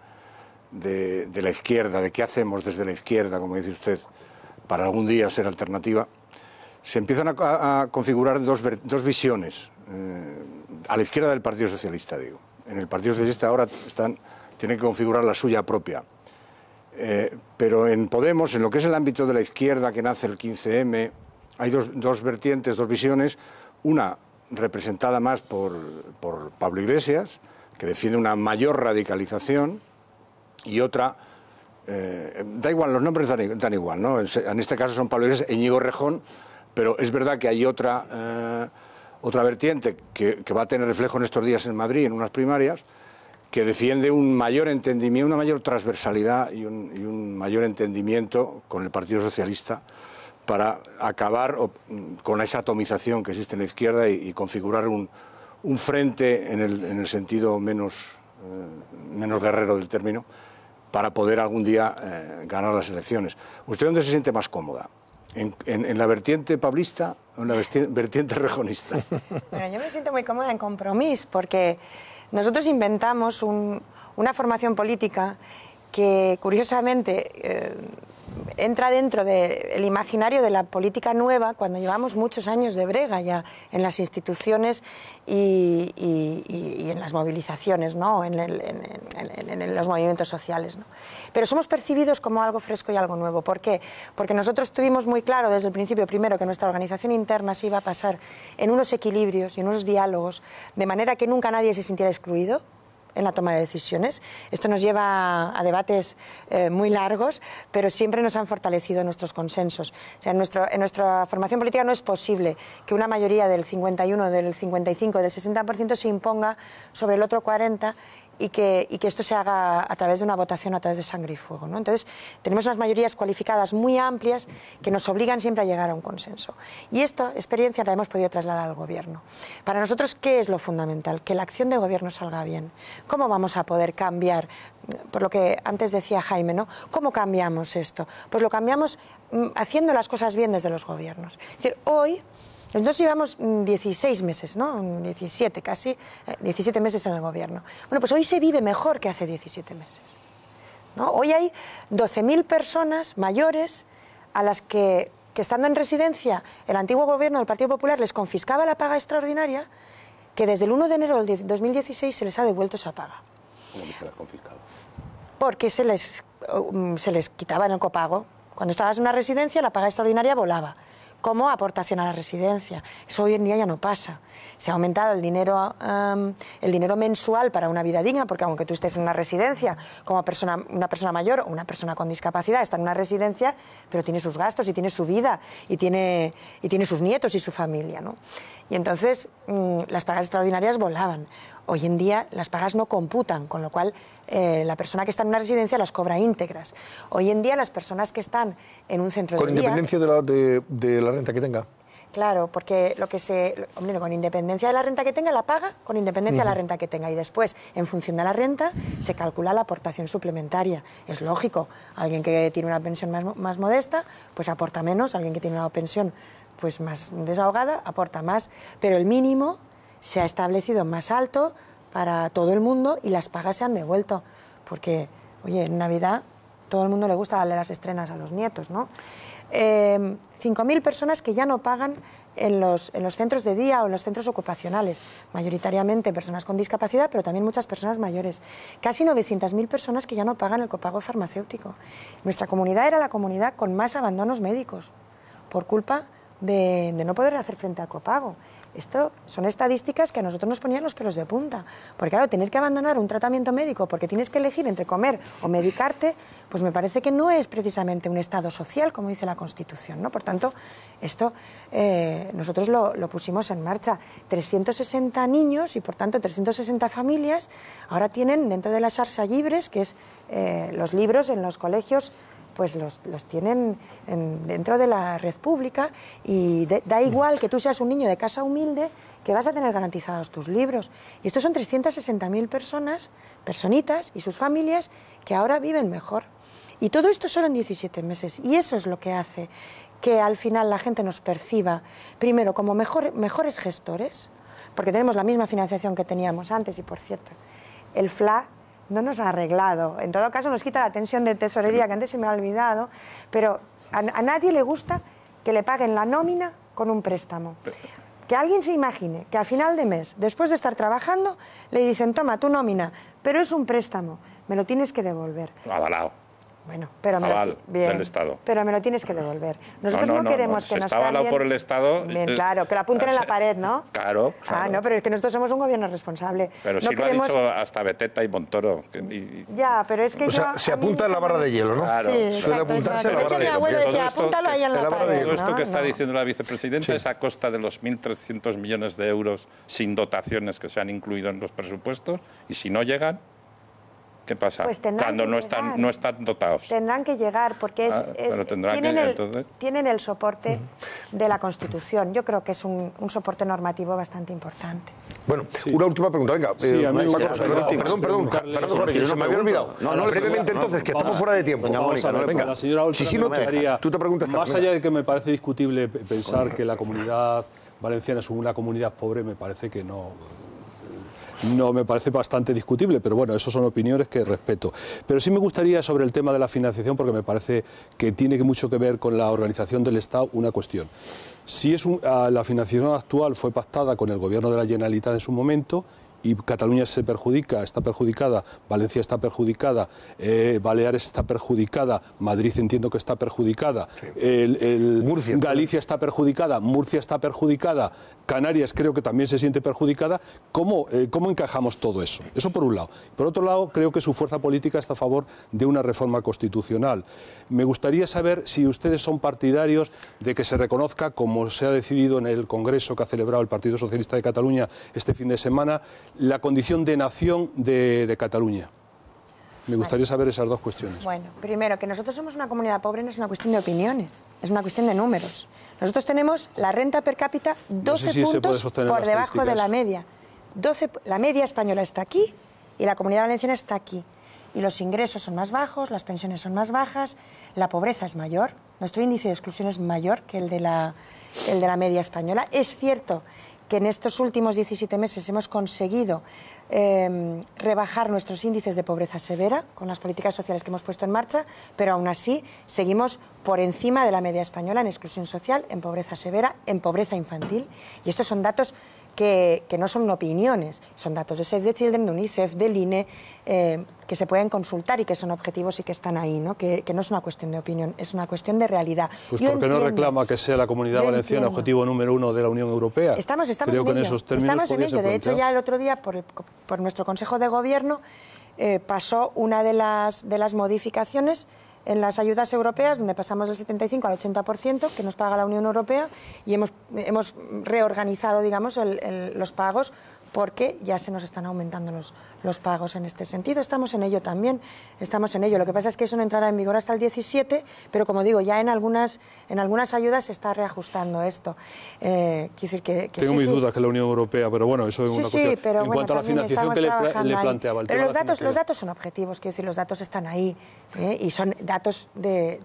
de, la izquierda, de qué hacemos desde la izquierda, como dice usted, para algún día ser alternativa, se empiezan a, configurar dos, visiones, eh, a la izquierda del Partido Socialista, digo. En el Partido Socialista ahora están, tienen que configurar la suya propia. Eh, pero en Podemos, en lo que es el ámbito de la izquierda que nace el 15M, hay dos, vertientes, dos visiones. Una representada más por, por Pablo Iglesias, que defiende una mayor radicalización, y otra. Eh, da igual, los nombres dan, igual, ¿no? En este caso son Pablo Iglesias e Íñigo Rejón, pero es verdad que hay otra, eh, otra vertiente que, va a tener reflejo en estos días en Madrid, en unas primarias, que defiende un mayor entendimiento, una mayor transversalidad y un, mayor entendimiento con el Partido Socialista para acabar con esa atomización que existe en la izquierda y, configurar un, frente en el, sentido menos, eh, menos guerrero del término para poder algún día eh, ganar las elecciones. ¿Usted dónde se siente más cómoda? ¿En, la vertiente pablista o en la *laughs* vertiente rejonista? Bueno, yo me siento muy cómoda en Compromís porque nosotros inventamos una formación política que, curiosamente, eh, entra dentro del imaginario de la política nueva cuando llevamos muchos años de brega ya en las instituciones y, en las movilizaciones, ¿no? en, los movimientos sociales. Pero somos percibidos como algo fresco y algo nuevo. ¿Por qué? Porque nosotros tuvimos muy claro desde el principio, primero, que nuestra organización interna se iba a pasar en unos equilibrios y en unos diálogos, de manera que nunca nadie se sintiera excluido en la toma de decisiones. Esto nos lleva a debates eh, muy largos, pero siempre nos han fortalecido nuestros consensos. en, en nuestra formación política no es posible que una mayoría del 51, del 55, del 60% se imponga sobre el otro 40% y que, esto se haga a través de una votación a través de sangre y fuego. ¿no? Entonces, tenemos unas mayorías cualificadas muy amplias que nos obligan siempre a llegar a un consenso. Y esta experiencia la hemos podido trasladar al Gobierno. Para nosotros, ¿qué es lo fundamental? Que la acción de Gobierno salga bien. ¿Cómo vamos a poder cambiar? Por lo que antes decía Jaime, ¿no? ¿Cómo cambiamos esto? Pues lo cambiamos mm, haciendo las cosas bien desde los gobiernos. decir, hoy entonces llevamos 16 mm, meses, ¿no? 17 casi, 17 eh, meses en el gobierno. Bueno, pues hoy se vive mejor que hace 17 meses. Hoy hay 12.000 personas mayores a las que, estando en residencia el antiguo gobierno del Partido Popular les confiscaba la paga extraordinaria, que desde el 1 de enero del 2016 se les ha devuelto esa paga. ¿Cómo se las confiscaba? Porque se les, um, se les quitaba en el copago. Cuando estabas en una residencia la paga extraordinaria volaba como aportación a la residencia. Eso hoy en día ya no pasa. Se ha aumentado el dinero, el dinero mensual para una vida digna, porque aunque tú estés en una residencia, como persona, una persona mayor o una persona con discapacidad está en una residencia, pero tiene sus gastos y tiene su vida y tiene, y tiene sus nietos y su familia. ¿no? Y entonces mm, las pagas extraordinarias volaban. Hoy en día las pagas no computan, con lo cual eh, la persona que está en una residencia las cobra íntegras. Hoy en día las personas que están en un centro de Con independencia de la, renta que tenga. Claro, porque lo que se. Hombre, con independencia de la renta que tenga, la paga con independencia de la renta que tenga. Y después, en función de la renta, se calcula la aportación suplementaria. Es lógico. Alguien que tiene una pensión más, más modesta, pues aporta menos. Alguien que tiene una pensión pues más desahogada, aporta más. Pero el mínimo se ha establecido más alto para todo el mundo y las pagas se han devuelto. Porque, oye, en Navidad todo el mundo le gusta darle las estrenas a los nietos, ¿no? Eh, em, 5.000 personas que ya no pagan en los, centros de día o en los centros ocupacionales, mayoritariamente personas con discapacidad, pero también muchas personas mayores. Casi 900.000 personas que ya no pagan el copago farmacéutico. Nuestra comunidad era la comunidad con más abandonos médicos por culpa de no poder hacer frente al copago. Esto son estadísticas que a nosotros nos ponían los pelos de punta. Porque claro, tener que abandonar un tratamiento médico porque tienes que elegir entre comer o medicarte, pues me parece que no es precisamente un Estado social, como dice la Constitución. ¿no? Por tanto, esto eh, nosotros lo, pusimos en marcha. 360 niños y, por tanto, 360 familias ahora tienen dentro de las ARSA libres, que es eh, los libros en los colegios pues los, tienen dentro de la red pública y da igual que tú seas un niño de casa humilde que vas a tener garantizados tus libros. Y estos son 360.000 personas, personitas y sus familias que ahora viven mejor. Y todo esto solo en 17 meses. Y eso es lo que hace que al final la gente nos perciba, primero, como mejores gestores, porque tenemos la misma financiación que teníamos antes y, por cierto, el FLA no nos ha arreglado. En todo caso, nos quita la tensión de tesorería que antes se me ha olvidado, pero a, nadie le gusta que le paguen la nómina con un préstamo. Que alguien se imagine que a final de mes, después de estar trabajando, le dicen, toma tu nómina, pero es un préstamo, me lo tienes que devolver. Avalado. Bueno, pero me, lo, bien, Estado. pero me lo tienes que devolver. Nosotros no, queremos no, que nos está avalado por el Estado. Eh, claro, que lo apunten en la *laughs* pared, ¿no? Claro, Ah, no, pero es que nosotros somos un gobierno responsable. Pero sí lo ha dicho hasta Beteta y Montoro. Ya, pero es que o sea, se apunta en la barra de hielo, ¿no? Claro. Sí, Suele apuntarse en la barra de hielo. abuelo decía, apúntalo ahí en la, Todo esto que está diciendo la vicepresidenta es a costa de los 1.300 millones de euros sin dotaciones que se han incluido en los presupuestos y si no llegan, ¿Qué pues Cuando no están, no están dotados. Tendrán que llegar porque es, ah, tienen, el, tienen, el, soporte de la Constitución. Yo creo que es un, soporte normativo bastante importante. Bueno, una última pregunta, venga. Eh, perdón, perdón, me había olvidado. No, no, brevemente entonces, que estamos fuera de tiempo. venga. La señora Olson. sí, no te, tú te preguntas. Más allá de que me parece discutible pensar que la comunidad valenciana es una comunidad pobre, me parece que no no me parece bastante discutible, pero bueno, eso son opiniones que respeto. Pero sí me gustaría sobre el tema de la financiación, porque me parece que tiene mucho que ver con la organización del Estado, una cuestión. Si es ah, la financiación actual fue pactada con el gobierno de la Generalitat en su momento, y Cataluña se perjudica, está perjudicada, Valencia está perjudicada, eh, Baleares está perjudicada, Madrid entiendo que está perjudicada, Galicia está perjudicada, Murcia está perjudicada, Canarias creo que también se siente perjudicada, ¿cómo, eh, cómo encajamos todo eso? Eso por un lado. Por otro lado, creo que su fuerza política está a favor de una reforma constitucional. Me gustaría saber si ustedes son partidarios de que se reconozca, como se ha decidido en el Congreso que ha celebrado el Partido Socialista de Cataluña este fin de semana, la condición de nación de, Cataluña. Me gustaría saber esas dos cuestiones. Bueno, primero, que nosotros somos una comunidad pobre no es una cuestión de opiniones, es una cuestión de números. Nosotros tenemos la renta per cápita 12 puntos por debajo de la media. 12, la media española está aquí y la comunidad valenciana está aquí. Y los ingresos son más bajos, las pensiones son más bajas, la pobreza es mayor, nuestro índice de exclusión es mayor que el de la, el de la media española. Es cierto que en estos últimos 17 meses hemos conseguido em, rebajar nuestros índices de pobreza severa con las políticas sociales que hemos puesto en marcha, pero aún así seguimos por encima de la media española en exclusión social, en pobreza severa, en pobreza infantil. Y estos son datos que, no son opiniones, son datos de Save the Children, de UNICEF, del INE, eh, que se pueden consultar y que son objetivos y que están ahí, ¿no? Que, no es una cuestión de opinión, es una cuestión de realidad. Pues porque no reclama que sea la Comunidad Valenciana objetivo número uno de la Unión Europea? Estamos, en, ello. De hecho, ya el otro día, por, nuestro Consejo de Gobierno, eh, pasó una de las, de las modificaciones en las ayudas europeas, donde pasamos del 75 al 80% que nos paga la Unión Europea y hemos, hemos reorganizado digamos, los pagos porque ya se nos están aumentando los, los pagos en este sentido. Estamos en ello también, estamos en ello. Lo que pasa es que eso no entrará en vigor hasta el 17, pero como digo, ya en algunas, en algunas ayudas se está reajustando esto. Eh, decir que, que Tengo mis dudas que la Unión Europea, pero bueno, eso es una sí, cuestión. Pero en cuanto a la financiación que le, planteaba Pero los datos, los datos son objetivos, quiero decir, los datos están ahí ¿eh? y son datos de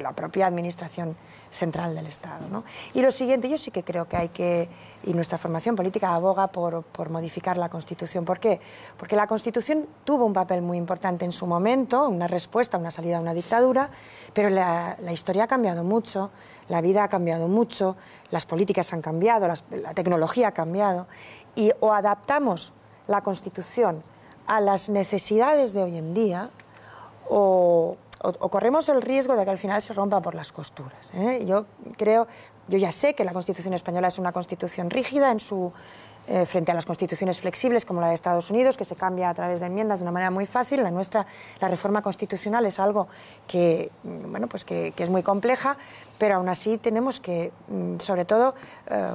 la propia Administración central del Estado. ¿no? Y lo siguiente, yo sí que creo que hay que, y nuestra formación política aboga por, por, modificar la Constitución. ¿Por qué? Porque la Constitución tuvo un papel muy importante en su momento, una respuesta, una salida a una dictadura, pero la, historia ha cambiado mucho, la vida ha cambiado mucho, las políticas han cambiado, la tecnología ha cambiado, y o adaptamos la Constitución a las necesidades de hoy en día, o o, corremos el riesgo de que al final se rompa por las costuras. ¿eh? Yo creo, yo ya sé que la Constitución española es una Constitución rígida en su eh, frente a las constituciones flexibles como la de Estados Unidos, que se cambia a través de enmiendas de una manera muy fácil. La nuestra, la reforma constitucional es algo que, mm, bueno, pues que, es muy compleja, pero aún así tenemos que, mm, sobre todo, eh,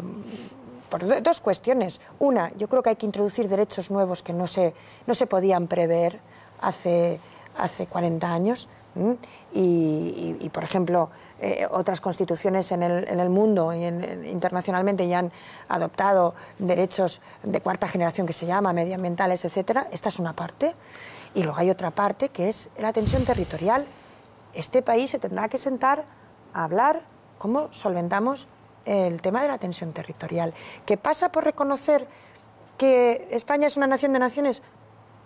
por dos cuestiones. Una, yo creo que hay que introducir derechos nuevos que no se, podían prever hace, hace 40 años. Y, por ejemplo, eh, otras constituciones en el, en el mundo y internacionalmente ya han adoptado derechos de cuarta generación que se llama medioambientales, etcétera. Esta es una parte. Y luego hay otra parte que es la tensión territorial. Este país se tendrá que sentar a hablar cómo solventamos el tema de la tensión territorial, que pasa por reconocer que España es una nación de naciones,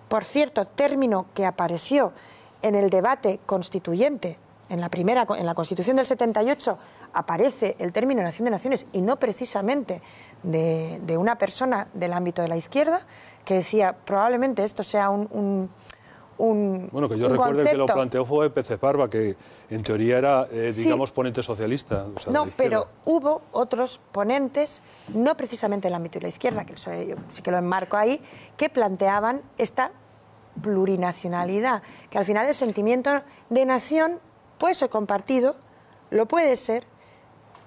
por cierto, término que apareció en el debate constituyente, en la primera, en la Constitución del 78, aparece el término Nación de Naciones y no precisamente de, una persona del ámbito de la izquierda que decía probablemente esto sea un, un bueno, que yo recuerdo que lo planteó fue Pece que en teoría era, eh, digamos, ponente socialista. no, pero hubo otros ponentes, no precisamente del ámbito de la izquierda, que eh, yo sí que lo enmarco ahí, que planteaban esta plurinacionalidad, que al final el sentimiento de nación puede ser compartido, lo puede ser.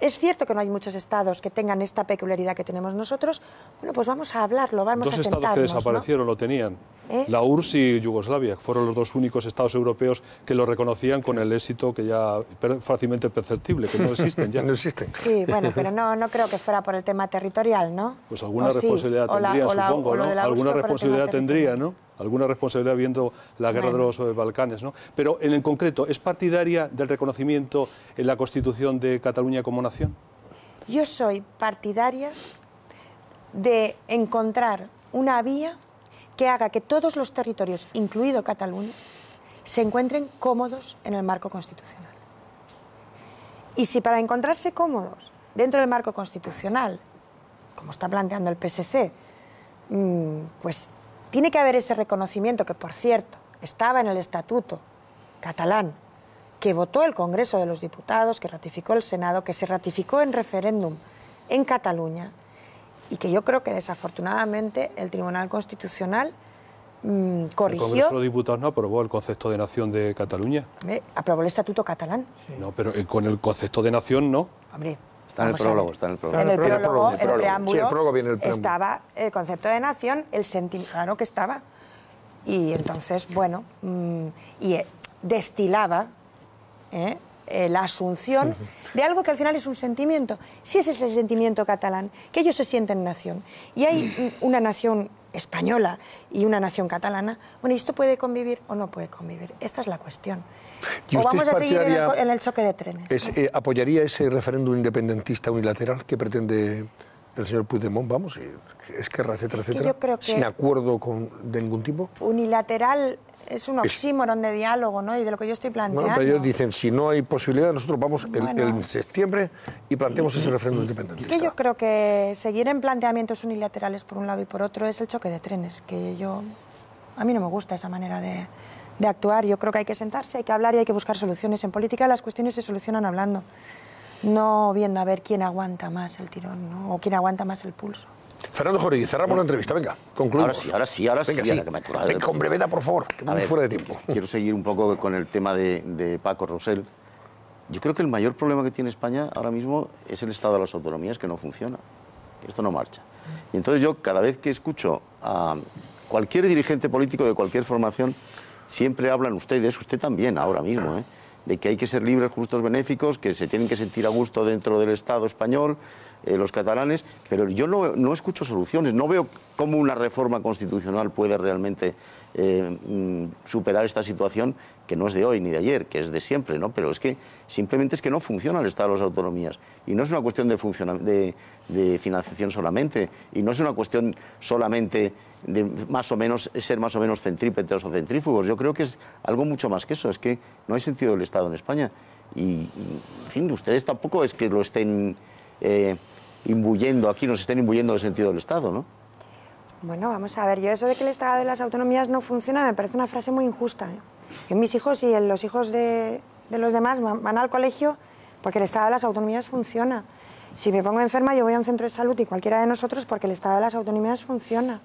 Es cierto que no hay muchos estados que tengan esta peculiaridad que tenemos nosotros. Bueno, pues vamos a hablarlo, vamos a sentarnos. Dos estados que desaparecieron lo tenían, ¿Eh? la URSS y Yugoslavia, fueron los dos únicos estados europeos que lo reconocían con el éxito que ya fácilmente perceptible, que no *laughs* existen ya. no existen. Sí, bueno, *laughs* pero no, no creo que fuera por el tema territorial, ¿no? Pues alguna responsabilidad tendría, supongo, ¿no? Alguna responsabilidad tendría, ¿no? alguna responsabilidad viendo la guerra de los eh, Balcanes, ¿no? Pero en el concreto, ¿es partidaria del reconocimiento en la Constitución de Cataluña como nación? Yo soy partidaria de encontrar una vía que haga que todos los territorios, incluido Cataluña, se encuentren cómodos en el marco constitucional. Y si para encontrarse cómodos dentro del marco constitucional, como está planteando el PSC, mm, pues tiene que haber ese reconocimiento que, por cierto, estaba en el Estatuto catalán, que votó el Congreso de los Diputados, que ratificó el Senado, que se ratificó en referéndum en Cataluña y que yo creo que desafortunadamente el Tribunal Constitucional mm, corrigió. El Congreso de los Diputados no aprobó el concepto de nación de Cataluña. aprobó el Estatuto catalán. No, pero eh, con el concepto de nación no. Hombre, Está en el prólogo, está en el prólogo. En el prólogo, el preámbulo, estaba el concepto de nación, el sentimiento que estaba. Y entonces, bueno, mm, y eh, destilaba eh, eh, la asunción de algo que al final es un sentimiento. Si ese es el sentimiento catalán, que ellos se sienten nación. Y hay *clears throat* una nación española y una nación catalana. Bueno, ¿y esto puede convivir o no puede convivir? Esta es la cuestión. ¿O vamos a seguir en el, choque de trenes? Eh, ¿Apoyaría ese referéndum independentista unilateral que pretende el señor Puigdemont? Vamos, es que etcétera, es etcétera, sin acuerdo con, de ningún tipo. Unilateral es un oxímoron de diálogo, ¿no? Y de lo que yo estoy planteando. Bueno, pero ellos dicen, si no hay posibilidad, nosotros vamos en septiembre y planteamos ese referéndum independentista. Es que yo creo que seguir en planteamientos unilaterales por un lado y por otro es el choque de trenes, que yo... A mí no me gusta esa manera de, de actuar. Yo creo que hay que sentarse, hay que hablar y hay que buscar soluciones. En política las cuestiones se solucionan hablando, no viendo a ver quién aguanta más el tirón o quién aguanta más el pulso. Fernando Jorge, cerramos la entrevista, venga, concluimos. Ahora sí, ahora sí, ahora sí. que me... venga, con brevedad, por favor, que fuera de tiempo. Quiero seguir un poco con el tema de, de Paco Rosell. Yo creo que el mayor problema que tiene España ahora mismo es el estado de las autonomías, que no funciona. Esto no marcha. Y entonces yo cada vez que escucho a cualquier dirigente político de cualquier formación Siempre hablan ustedes, usted también ahora mismo, ¿eh? de que hay que ser libres, justos, benéficos, que se tienen que sentir a gusto dentro del Estado español, eh, los catalanes, pero yo no, escucho soluciones, no veo cómo una reforma constitucional puede realmente eh, mm, superar esta situación que no es de hoy ni de ayer, que es de siempre, ¿no? Pero es que simplemente es que no funciona el Estado de las autonomías y no es una cuestión de, de financiación solamente y no es una cuestión solamente de más o menos ser más o menos centrípetos o centrífugos. Yo creo que es algo mucho más que eso. Es que no hay sentido del Estado en España. Y, en fin, ustedes tampoco es que lo estén eh, imbuyendo aquí, nos estén imbuyendo el sentido del Estado, ¿no? Bueno, vamos a ver, yo eso de que el Estado de las autonomías no funciona me parece una frase muy injusta. ¿eh? mis hijos y los hijos de, los demás van al colegio porque el Estado de las autonomías funciona. Si me pongo enferma, yo voy a un centro de salud y cualquiera de nosotros porque el Estado de las autonomías funciona.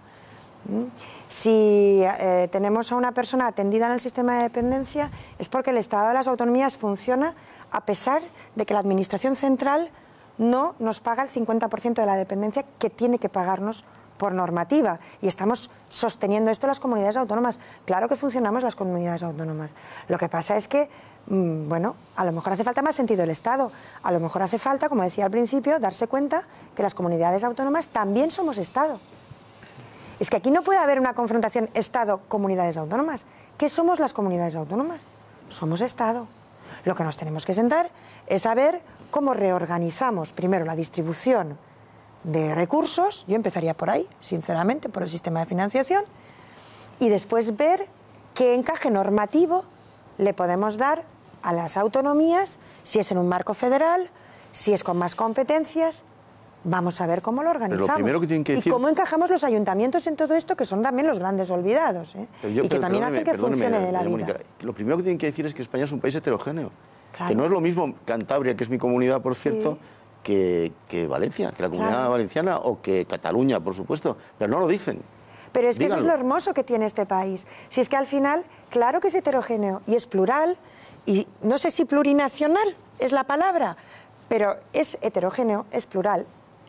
Si eh, tenemos a una persona atendida en el sistema de dependencia es porque el Estado de las autonomías funciona a pesar de que la Administración central no nos paga el 50% de la dependencia que tiene que pagarnos por normativa y estamos sosteniendo esto las comunidades autónomas. Claro que funcionamos las comunidades autónomas. Lo que pasa es que, mm, bueno, a lo mejor hace falta más sentido el Estado, a lo mejor hace falta, como decía al principio, darse cuenta que las comunidades autónomas también somos Estado. Es que aquí no puede haber una confrontación Estado-comunidades autónomas. ¿Qué somos las comunidades autónomas? Somos Estado. Lo que nos tenemos que sentar es saber cómo reorganizamos primero la distribución de recursos, yo empezaría por ahí, sinceramente, por el sistema de financiación, y después ver qué encaje normativo le podemos dar a las autonomías, si es en un marco federal, si es con más competencias. Vamos a ver cómo lo organizamos. Y cómo encajamos los ayuntamientos en todo esto, que son también los grandes olvidados. ¿eh? y que también hacen que funcione de la vida. lo primero que tienen que decir es que España es un país heterogéneo. Que no es lo mismo Cantabria, que es mi comunidad, por cierto, que, Valencia, que la comunidad valenciana o que Cataluña, por supuesto, pero no lo dicen. Pero es que eso es lo hermoso que tiene este país. Si es que al final, claro que es heterogéneo y es plural, y no sé si plurinacional es la palabra, pero es heterogéneo, es plural,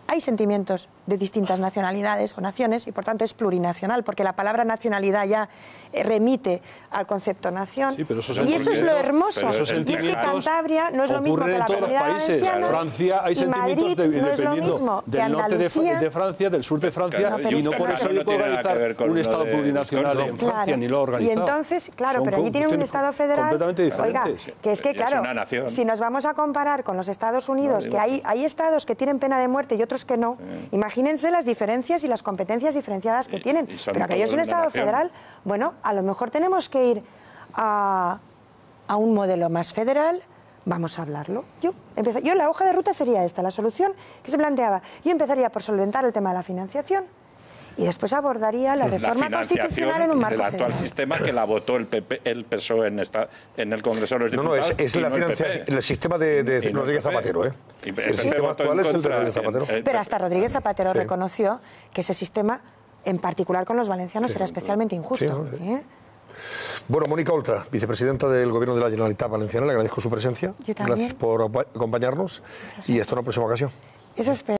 hay sentimientos, de distintas nacionalidades o naciones y por tanto es plurinacional, porque la palabra nacionalidad ya eh, remite al concepto nación. Sí, eso es y eso es lo hermoso. Eso que Cantabria no es lo mismo que la comunidad de Francia hay sentimientos de, no dependiendo del norte de, Francia, del sur de Francia, y no por eso hay que organizar un Estado plurinacional en Francia, ni lo organizado. Y entonces, claro, pero allí tienen un Estado federal... Completamente diferente. que es que, claro, si nos vamos a comparar con los Estados Unidos, que hay, hay estados que tienen pena de muerte y otros que no, imagínense las diferencias y las competencias diferenciadas que tienen. tienen. que Pero es un Estado federal, bueno, a lo mejor tenemos que ir a, un modelo más federal, vamos a hablarlo. Yo, yo la hoja de ruta sería esta, la solución que se planteaba. Yo empezaría por solventar el tema de la financiación y después abordaría la reforma constitucional en un marco del actual sistema que la votó el, PP, el PSOE en, en el Congreso de los Diputados. No, no, es, el, sistema de, Rodríguez Zapatero. ¿eh? el sistema actual es el de Rodríguez Zapatero. Eh, Pero hasta Rodríguez Zapatero reconoció que ese sistema, en particular con los valencianos, era especialmente injusto. ¿eh? Bueno, Mónica Oltra, vicepresidenta del Gobierno de la Generalitat Valenciana, le agradezco su presencia. Yo también. Gracias por acompañarnos y hasta una próxima ocasión. Eso espero.